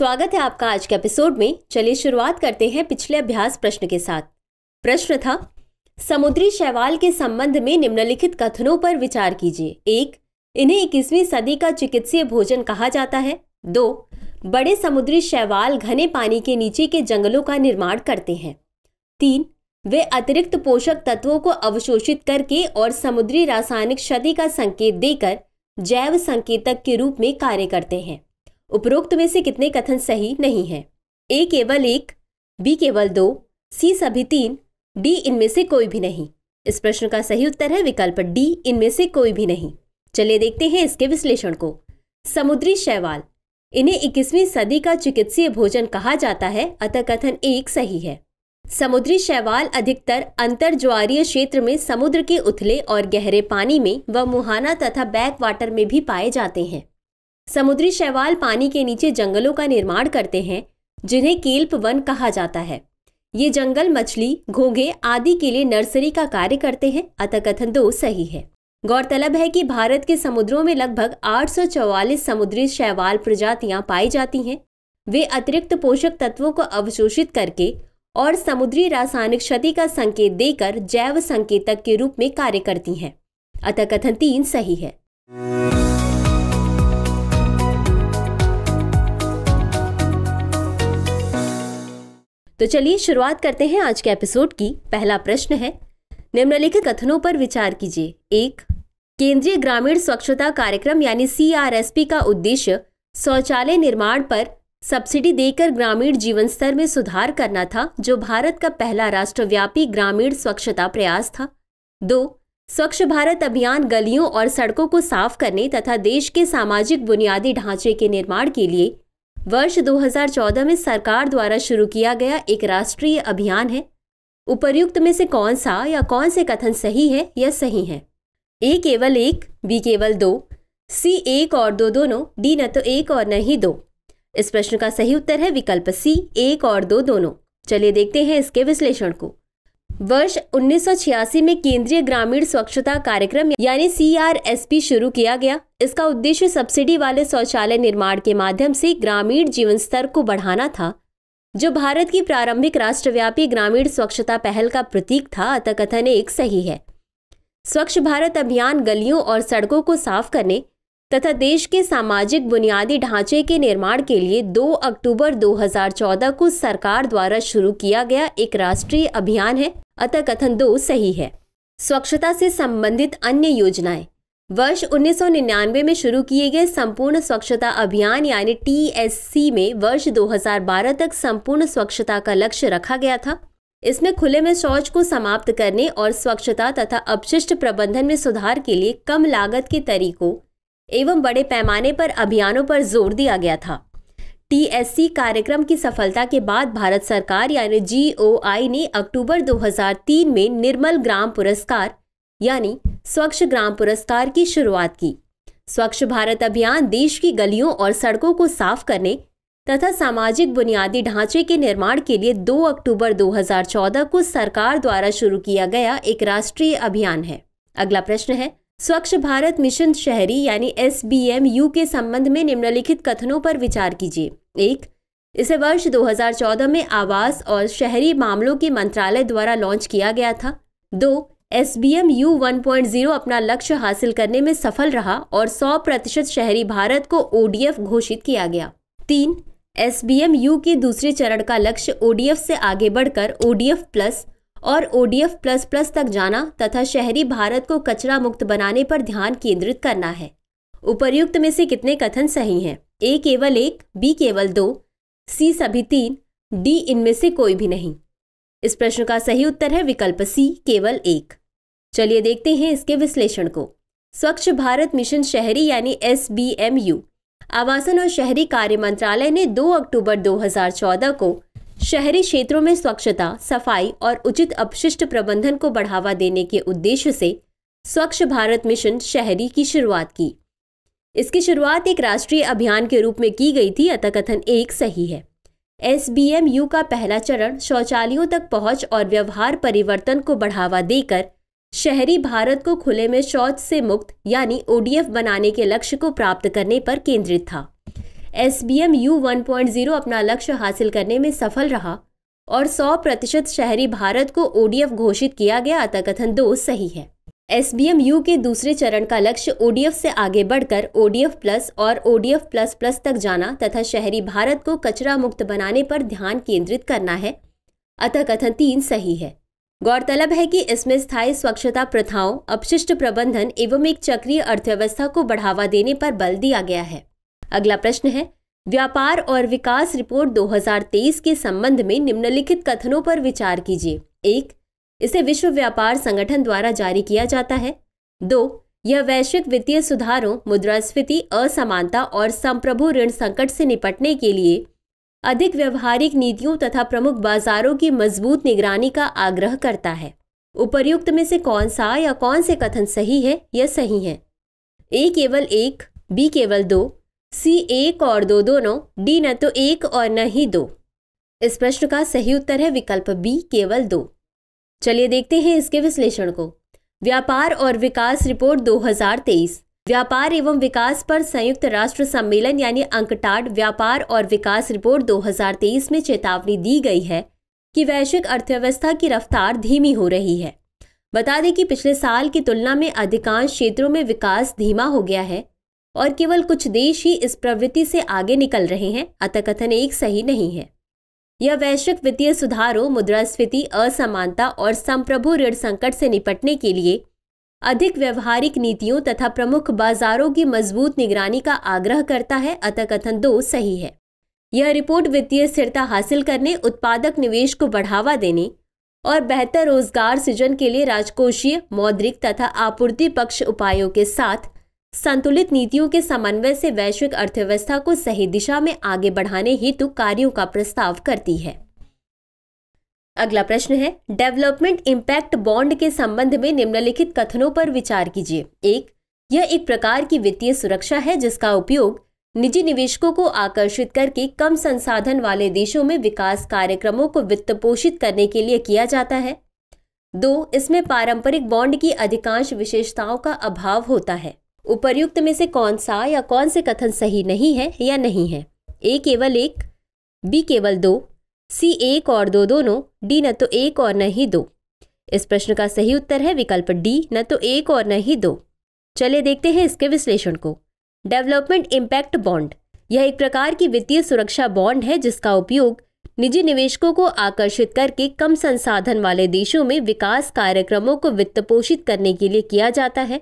स्वागत है आपका आज के एपिसोड में चलिए शुरुआत करते हैं पिछले अभ्यास प्रश्न के साथ प्रश्न था समुद्री शैवाल के संबंध में निम्नलिखित कथनों पर विचार कीजिए एक इन्हें इक्कीसवीं सदी का चिकित्सीय भोजन कहा जाता है दो बड़े समुद्री शैवाल घने पानी के नीचे के जंगलों का निर्माण करते हैं तीन वे अतिरिक्त पोषक तत्वों को अवशोषित करके और समुद्री रासायनिक क्षति का संकेत देकर जैव संकेतक के रूप में कार्य करते हैं उपरोक्त में से कितने कथन सही नहीं है ए केवल एक बी केवल दो सी सभी तीन डी इनमें से कोई भी नहीं इस प्रश्न का सही उत्तर है विकल्प डी इनमें से कोई भी नहीं चलिए देखते हैं इसके विश्लेषण को समुद्री शैवाल इन्हें 21वीं सदी का चिकित्सीय भोजन कहा जाता है अतः कथन एक सही है समुद्री शैवाल अधिकतर अंतर ज्वारीय क्षेत्र में समुद्र के उथले और गहरे पानी में व मुहाना तथा बैक वाटर में भी पाए जाते हैं समुद्री शैवाल पानी के नीचे जंगलों का निर्माण करते हैं जिन्हें केल्प वन कहा जाता है ये जंगल मछली घोंघे आदि के लिए नर्सरी का कार्य करते हैं अतः कथन दो तो सही है गौरतलब है कि भारत के समुद्रों में लगभग 844 समुद्री शैवाल प्रजातियां पाई जाती हैं वे अतिरिक्त पोषक तत्वों को अवशोषित करके और समुद्री रासायनिक क्षति का संकेत देकर जैव संकेतक के रूप में कार्य करती हैं अतः कथन तीन सही है तो चलिए शुरुआत करते हैं आज के एपिसोड की पहला प्रश्न है निम्नलिखित कथनों पर विचार कीजिए एक केंद्रीय ग्रामीण स्वच्छता कार्यक्रम यानी सीआरएसपी का उद्देश्य शौचालय निर्माण पर सब्सिडी देकर ग्रामीण जीवन स्तर में सुधार करना था जो भारत का पहला राष्ट्रव्यापी ग्रामीण स्वच्छता प्रयास था दो स्वच्छ भारत अभियान गलियों और सड़कों को साफ करने तथा देश के सामाजिक बुनियादी ढांचे के निर्माण के लिए वर्ष 2014 में सरकार द्वारा शुरू किया गया एक राष्ट्रीय अभियान है उपर्युक्त में से कौन सा या कौन से कथन सही है या सही है ए केवल एक बी केवल दो सी एक और दो दोनों डी न तो एक और न ही दो इस प्रश्न का सही उत्तर है विकल्प सी एक और दो दोनों चलिए देखते हैं इसके विश्लेषण को वर्ष 1986 में केंद्रीय ग्रामीण स्वच्छता कार्यक्रम यानी सी शुरू किया गया इसका उद्देश्य सब्सिडी वाले शौचालय निर्माण के माध्यम से ग्रामीण जीवन स्तर को बढ़ाना था जो भारत की प्रारंभिक राष्ट्रव्यापी ग्रामीण स्वच्छता पहल का प्रतीक था अतः कथन एक सही है स्वच्छ भारत अभियान गलियों और सड़कों को साफ करने तथा देश के सामाजिक बुनियादी ढांचे के निर्माण के लिए 2 अक्टूबर 2014 को सरकार द्वारा शुरू किया गया एक राष्ट्रीय अभियान है अतः कथन दो सही है स्वच्छता से संबंधित अन्य योजनाएं वर्ष 1999 में शुरू किए गए संपूर्ण स्वच्छता अभियान यानी टीएससी में वर्ष 2012 तक संपूर्ण स्वच्छता का लक्ष्य रखा गया था इसमें खुले में शौच को समाप्त करने और स्वच्छता तथा अपशिष्ट प्रबंधन में सुधार के लिए कम लागत के तरीकों एवं बड़े पैमाने पर अभियानों पर जोर दिया गया था टीएससी कार्यक्रम की सफलता के बाद भारत सरकार यानी जीओआई ने अक्टूबर 2003 में निर्मल ग्राम पुरस्कार यानी स्वच्छ ग्राम पुरस्कार की शुरुआत की स्वच्छ भारत अभियान देश की गलियों और सड़कों को साफ करने तथा सामाजिक बुनियादी ढांचे के निर्माण के लिए 2 अक्टूबर 2014 को सरकार द्वारा शुरू किया गया एक राष्ट्रीय अभियान है अगला प्रश्न है स्वच्छ भारत मिशन शहरी यानी एस बी एम यू के संबंध में निम्नलिखित कथनों पर विचार कीजिए एक इसे वर्ष 2014 में आवास और शहरी मामलों के मंत्रालय द्वारा लॉन्च किया गया था दो S B M U one point zero अपना लक्ष्य हासिल करने में सफल रहा और 100 प्रतिशत शहरी भारत को ओडीएफ घोषित किया गया तीन एस बी एम यू के दूसरे चरण का लक्ष्य ओडीएफ से आगे बढ़कर ओडीएफ प्लस और ओ प्लस प्लस तक जाना तथा शहरी भारत को कचरा मुक्त बनाने पर ध्यान केंद्रित करना है उपर्युक्त में से कितने कथन सही हैं ए केवल एक बी केवल दो सी सभी तीन डी इनमें से कोई भी नहीं इस प्रश्न का सही उत्तर है विकल्प सी केवल एक चलिए देखते हैं इसके विश्लेषण को स्वच्छ भारत मिशन शहरी यानी एस आवासन और शहरी कार्य मंत्रालय ने 2 अक्टूबर 2014 को शहरी क्षेत्रों में स्वच्छता सफाई और उचित अपशिष्ट प्रबंधन को बढ़ावा देने के उद्देश्य से स्वच्छ भारत मिशन शहरी की शुरुआत की इसकी शुरुआत एक राष्ट्रीय अभियान के रूप में की गई थी अतः कथन एक सही है एस का पहला चरण शौचालयों तक पहुंच और व्यवहार परिवर्तन को बढ़ावा देकर शहरी भारत को खुले में शौच से मुक्त यानी ओडीएफ बनाने के लक्ष्य को प्राप्त करने पर केंद्रित था S B M U one point zero अपना लक्ष्य हासिल करने में सफल रहा और सौ प्रतिशत शहरी भारत को ओडीएफ घोषित किया गया अतः कथन दो सही है एस बी एम यू के दूसरे चरण का लक्ष्य ओडीएफ से आगे बढ़कर ओडीएफ प्लस और ओडीएफ प्लस प्लस तक जाना तथा शहरी भारत को कचरा मुक्त बनाने पर ध्यान केंद्रित करना है अतः कथन तीन सही है गौरतलब है कि इसमें स्थायी स्वच्छता प्रथाओं अपशिष्ट प्रबंधन एवं एक चक्रीय अर्थव्यवस्था को बढ़ावा देने पर बल दिया गया है अगला प्रश्न है व्यापार और विकास रिपोर्ट 2023 के संबंध में निम्नलिखित कथनों पर विचार कीजिए एक इसे विश्व व्यापार संगठन द्वारा जारी किया जाता है दो यह वैश्विक वित्तीय सुधारों मुद्रास्फीति असमानता और संप्रभु ऋण संकट से निपटने के लिए अधिक व्यवहारिक नीतियों तथा प्रमुख बाजारों की मजबूत निगरानी का आग्रह करता है उपर्युक्त में से कौन सा या कौन से कथन सही है या सही है ए केवल एक बी केवल दो सी एक और दो दोनों डी न तो एक और न ही दो इस प्रश्न का सही उत्तर है विकल्प बी केवल दो चलिए देखते हैं इसके विश्लेषण को व्यापार और विकास रिपोर्ट 2023 व्यापार एवं विकास पर संयुक्त राष्ट्र सम्मेलन यानी अंकटाड व्यापार और विकास रिपोर्ट 2023 में चेतावनी दी गई है कि वैश्विक अर्थव्यवस्था की रफ्तार धीमी हो रही है बता दें कि पिछले साल की तुलना में अधिकांश क्षेत्रों में विकास धीमा हो गया है और केवल कुछ देश ही इस प्रवृत्ति से आगे निकल रहे हैं अतकथन कथन एक सही नहीं है यह वैश्विक वित्तीय सुधारों मुद्रास्फीति असमानता और संप्रभु ऋण संकट से निपटने के लिए अधिक व्यवहारिक नीतियों तथा प्रमुख बाजारों की मजबूत निगरानी का आग्रह करता है अतकथन कथन दो सही है यह रिपोर्ट वित्तीय स्थिरता हासिल करने उत्पादक निवेश को बढ़ावा देने और बेहतर रोजगार सृजन के लिए राजकोषीय मौद्रिक तथा आपूर्ति पक्ष उपायों के साथ संतुलित नीतियों के समन्वय से वैश्विक अर्थव्यवस्था को सही दिशा में आगे बढ़ाने हेतु कार्यों का प्रस्ताव करती है अगला प्रश्न है डेवलपमेंट इम्पैक्ट बॉन्ड के संबंध में निम्नलिखित कथनों पर विचार कीजिए एक यह एक प्रकार की वित्तीय सुरक्षा है जिसका उपयोग निजी निवेशकों को आकर्षित करके कम संसाधन वाले देशों में विकास कार्यक्रमों को वित्त पोषित करने के लिए किया जाता है दो इसमें पारंपरिक बॉन्ड की अधिकांश विशेषताओं का अभाव होता है उपर्युक्त में से कौन सा या कौन से कथन सही नहीं है या नहीं है ए केवल एक बी केवल दो सी एक और दो दोनों डी न तो एक और न ही दो इस प्रश्न का सही उत्तर है विकल्प डी न तो एक और न ही दो चलिए देखते हैं इसके विश्लेषण को डेवलपमेंट इम्पैक्ट बॉन्ड यह एक प्रकार की वित्तीय सुरक्षा बॉन्ड है जिसका उपयोग निजी निवेशकों को आकर्षित करके कम संसाधन वाले देशों में विकास कार्यक्रमों को वित्त पोषित करने के लिए किया जाता है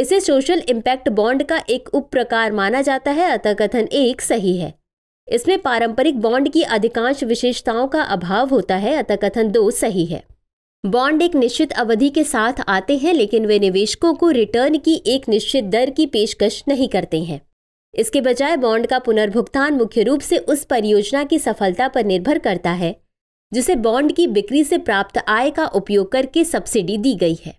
इसे सोशल इम्पैक्ट बॉन्ड का एक उप प्रकार माना जाता है अतः कथन एक सही है इसमें पारंपरिक बॉन्ड की अधिकांश विशेषताओं का अभाव होता है अतः कथन दो सही है बॉन्ड एक निश्चित अवधि के साथ आते हैं लेकिन वे निवेशकों को रिटर्न की एक निश्चित दर की पेशकश नहीं करते हैं इसके बजाय बॉन्ड का पुनर्भुगतान मुख्य रूप से उस परियोजना की सफलता पर निर्भर करता है जिसे बॉन्ड की बिक्री से प्राप्त आय का उपयोग करके सब्सिडी दी गई है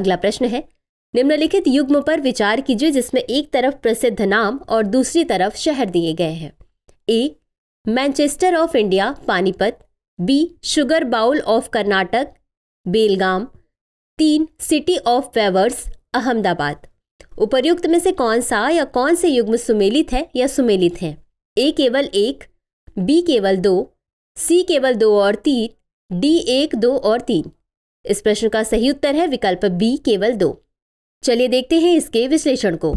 अगला प्रश्न है निम्नलिखित युग्म पर विचार कीजिए जिसमें एक तरफ प्रसिद्ध नाम और दूसरी तरफ शहर दिए गए हैं A Manchester of India Panipat B sugar bowl of Karnataka Belgaum तीन सिटी ऑफ वेवर्स अहमदाबाद उपर्युक्त में से कौन सा या कौन से युग्म सुमेलित है या सुमेलित हैं ए केवल एक बी केवल दो सी केवल दो और तीन डी एक दो और तीन इस प्रश्न का सही उत्तर है विकल्प बी केवल दो चलिए देखते हैं इसके विश्लेषण को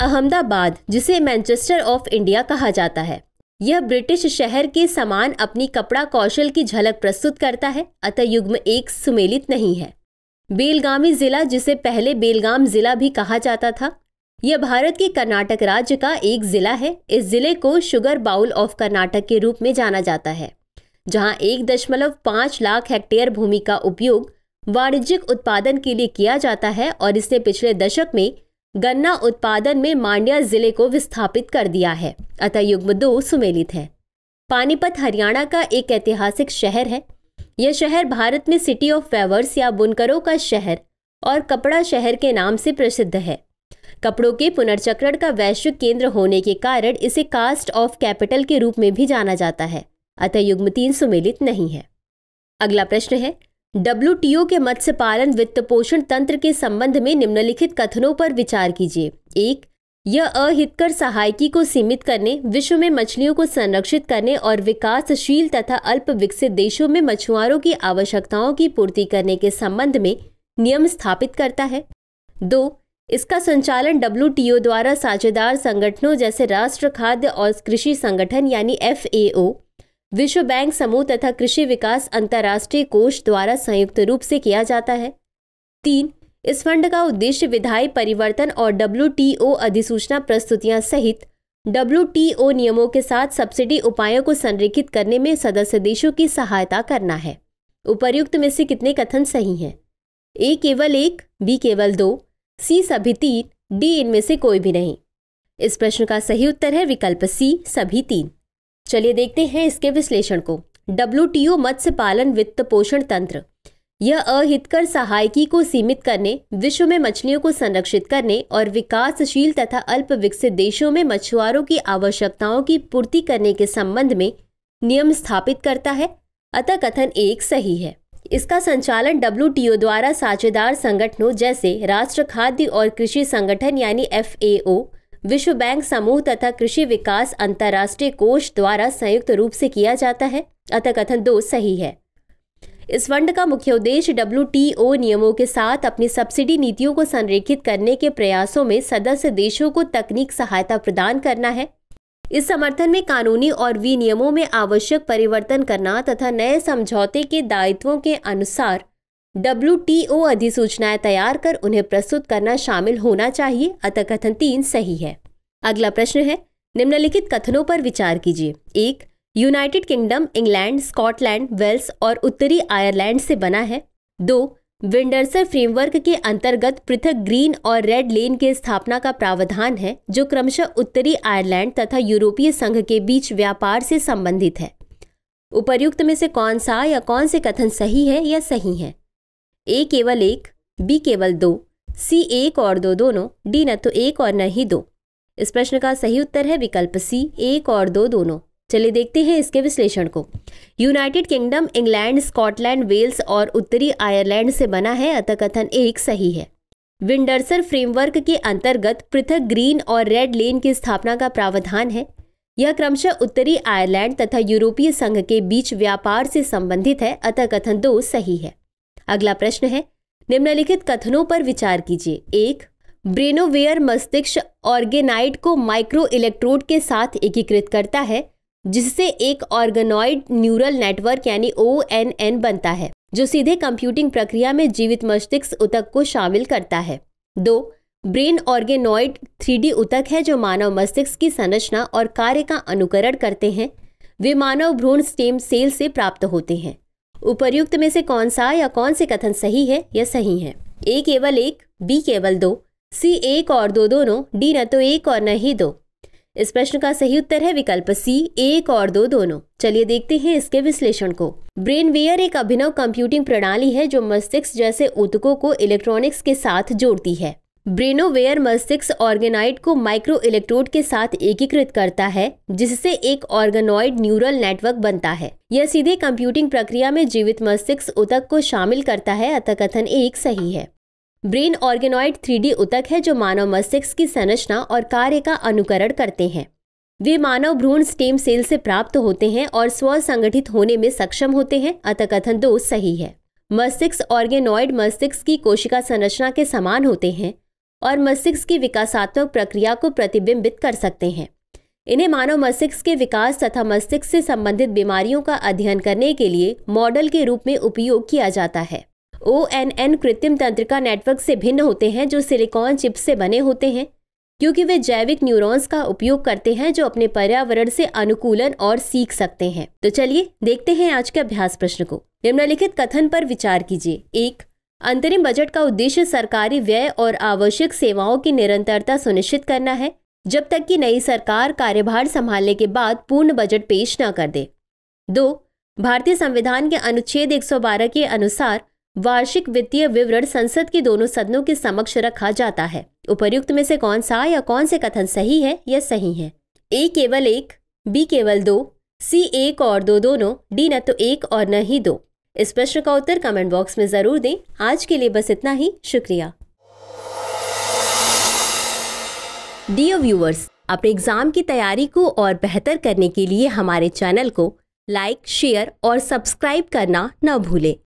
अहमदाबाद जिसे मैनचेस्टर ऑफ इंडिया कहा जाता है यह ब्रिटिश शहर के समान अपनी कपड़ा कौशल की झलक प्रस्तुत करता है अतः युग्म एक सुमेलित नहीं है बेलगामी जिला जिसे पहले बेलगाम जिला भी कहा जाता था यह भारत के कर्नाटक राज्य का एक जिला है इस जिले को शुगर बाउल ऑफ कर्नाटक के रूप में जाना जाता है जहां एक दशमलव पांच लाख हेक्टेयर भूमि का उपयोग वाणिज्यिक उत्पादन के लिए किया जाता है और इसने पिछले दशक में गन्ना उत्पादन में मांड्या जिले को विस्थापित कर दिया है अतः युग्म दो सुमेलित है पानीपत हरियाणा का एक ऐतिहासिक शहर है यह शहर भारत में सिटी ऑफ फेवर्स या बुनकरों का शहर और कपड़ा शहर के नाम से प्रसिद्ध है कपड़ों के पुनर्चक्रण का वैश्विक केंद्र होने के कारण इसे कास्ट ऑफ कैपिटल के रूप में भी जाना जाता है अतः युग्म तीन सुमेलित नहीं है अगला प्रश्न है डब्ल्यू के मत्स्य पालन वित्त पोषण तंत्र के संबंध में निम्नलिखित कथनों पर विचार कीजिए एक यह अहितकर सहायकी को सीमित करने विश्व में मछलियों को संरक्षित करने और विकासशील तथा अल्प विकसित देशों में मछुआरों की आवश्यकताओं की पूर्ति करने के संबंध में नियम स्थापित करता है दो इसका संचालन डब्ल्यू द्वारा साझेदार संगठनों जैसे राष्ट्र खाद्य और कृषि संगठन यानी एफ विश्व बैंक समूह तथा कृषि विकास अंतर्राष्ट्रीय कोष द्वारा संयुक्त रूप से किया जाता है तीन इस फंड का उद्देश्य विधायी परिवर्तन और डब्ल्यू अधिसूचना प्रस्तुतियां सहित डब्ल्यू नियमों के साथ सब्सिडी उपायों को संरेखित करने में सदस्य देशों की सहायता करना है उपर्युक्त में से कितने कथन सही हैं ए केवल एक बी केवल दो सी सभी तीन डी इनमें से कोई भी नहीं इस प्रश्न का सही उत्तर है विकल्प सी सभी तीन चलिए देखते हैं इसके विश्लेषण को डब्ल्यू मत्स्य पालन वित्त पोषण तंत्र यह अहितकर सहायकी को सीमित करने विश्व में मछलियों को संरक्षित करने और विकासशील तथा अल्प विकसित देशों में मछुआरों की आवश्यकताओं की पूर्ति करने के संबंध में नियम स्थापित करता है अतः कथन एक सही है इसका संचालन डब्ल्यू द्वारा साझेदार संगठनों जैसे राष्ट्र खाद्य और कृषि संगठन यानी एफ विश्व बैंक समूह तथा कृषि विकास अंतर्राष्ट्रीय कोष द्वारा संयुक्त रूप से किया जाता है अतः कथन दो सही है इस फंड का मुख्य उद्देश्य डब्ल्यू नियमों के साथ अपनी सब्सिडी नीतियों को संरेखित करने के प्रयासों में सदस्य देशों को तकनीक सहायता प्रदान करना है इस समर्थन में कानूनी और विनियमों में आवश्यक परिवर्तन करना तथा नए समझौते के दायित्वों के अनुसार डब्ल्यू अधिसूचनाएं तैयार कर उन्हें प्रस्तुत करना शामिल होना चाहिए अतः कथन तीन सही है अगला प्रश्न है निम्नलिखित कथनों पर विचार कीजिए एक United Kingdom England Scotland Wales और उत्तरी आयरलैंड से बना है दो विंडरसर फ्रेमवर्क के अंतर्गत पृथक ग्रीन और रेड लेन की स्थापना का प्रावधान है जो क्रमशः उत्तरी आयरलैंड तथा यूरोपीय संघ के बीच व्यापार से संबंधित है उपर्युक्त में से कौन सा या कौन से कथन सही है या सही है ए केवल एक बी केवल दो सी एक और दो दोनों डी न तो एक और न ही दो इस प्रश्न का सही उत्तर है विकल्प सी एक और दो दोनों चलिए देखते हैं इसके विश्लेषण को United Kingdom England Scotland Wales और उत्तरी आयरलैंड से बना है अतः कथन एक सही है विंडरसर फ्रेमवर्क के अंतर्गत पृथक ग्रीन और रेड लेन की स्थापना का प्रावधान है यह क्रमशः उत्तरी आयरलैंड तथा यूरोपीय संघ के बीच व्यापार से संबंधित है अतः कथन दो सही है अगला प्रश्न है निम्नलिखित कथनों पर विचार कीजिए एक ब्रेनोवेयर मस्तिष्क ऑर्गेनाइड को माइक्रो इलेक्ट्रोड के साथ एकीकृत करता है जिससे एक ऑर्गेनॉइड न्यूरल नेटवर्क यानी ओ एन एन बनता है जो सीधे कंप्यूटिंग प्रक्रिया में जीवित मस्तिष्क उतक को शामिल करता है दो ब्रेन ऑर्गेनॉइड थ्री उतक है जो मानव मस्तिष्क की संरचना और कार्य का अनुकरण करते हैं वे मानव भ्रूण स्टेम सेल से प्राप्त होते हैं उपर्युक्त में से कौन सा या कौन से कथन सही है या सही है ए केवल एक बी केवल दो सी एक और दो दोनों डी न तो एक और न ही दो इस प्रश्न का सही उत्तर है विकल्प सी एक और दो दोनों चलिए देखते हैं इसके विश्लेषण को ब्रेनवेयर एक अभिनव कंप्यूटिंग प्रणाली है जो मस्तिष्क जैसे उत्तकों को इलेक्ट्रॉनिक्स के साथ जोड़ती है ब्रेनोवेयर मस्तिष्क ऑर्गेनाइड को माइक्रो इलेक्ट्रोड के साथ एकीकृत करता है जिससे एक ऑर्गेनॉइड न्यूरल नेटवर्क बनता है यह सीधे कंप्यूटिंग प्रक्रिया में जीवित मस्तिष्क उतक को शामिल करता है अतः कथन एक सही है ब्रेन ऑर्गेनॉइड थ्री उतक है जो मानव मस्तिष्क की संरचना और कार्य का अनुकरण करते हैं वे मानव भ्रूण स्टेम सेल से प्राप्त होते हैं और स्व संगठित होने में सक्षम होते हैं अतः कथन दो सही है मस्तिष्क ऑर्गेनॉइड मस्तिष्क की कोशिका संरचना के समान होते हैं और मस्तिष्क की विकासात्मक प्रक्रिया को प्रतिबिंबित कर सकते हैं इन्हें मानव मस्तिष्क के विकास तथा मस्तिष्क से संबंधित बीमारियों का अध्ययन करने के लिए मॉडल के रूप में उपयोग किया जाता है ओ एन एन कृत्रिम तंत्रिका नेटवर्क से भिन्न होते हैं जो सिलिकॉन चिप से बने होते हैं क्योंकि वे जैविक न्यूरॉन्स का उपयोग करते हैं जो अपने पर्यावरण से अनुकूलन और सीख सकते हैं तो चलिए देखते हैं आज के अभ्यास प्रश्न को निम्नलिखित कथन पर विचार कीजिए एक अंतरिम बजट का उद्देश्य सरकारी व्यय और आवश्यक सेवाओं की निरंतरता सुनिश्चित करना है जब तक कि नई सरकार कार्यभार संभालने के बाद पूर्ण बजट पेश न कर दे दो भारतीय संविधान के अनुच्छेद 112 के अनुसार वार्षिक वित्तीय विवरण संसद के दोनों सदनों के समक्ष रखा जाता है उपर्युक्त में से कौन सा या कौन से कथन सही है या सही है ए केवल एक बी केवल दो सी एक और दो दोनों डी न तो एक और न ही दो इस प्रश्न का उत्तर कमेंट बॉक्स में जरूर दें आज के लिए बस इतना ही शुक्रिया डियर व्यूअर्स अपने एग्जाम की तैयारी को और बेहतर करने के लिए हमारे चैनल को लाइक शेयर और सब्सक्राइब करना न भूलें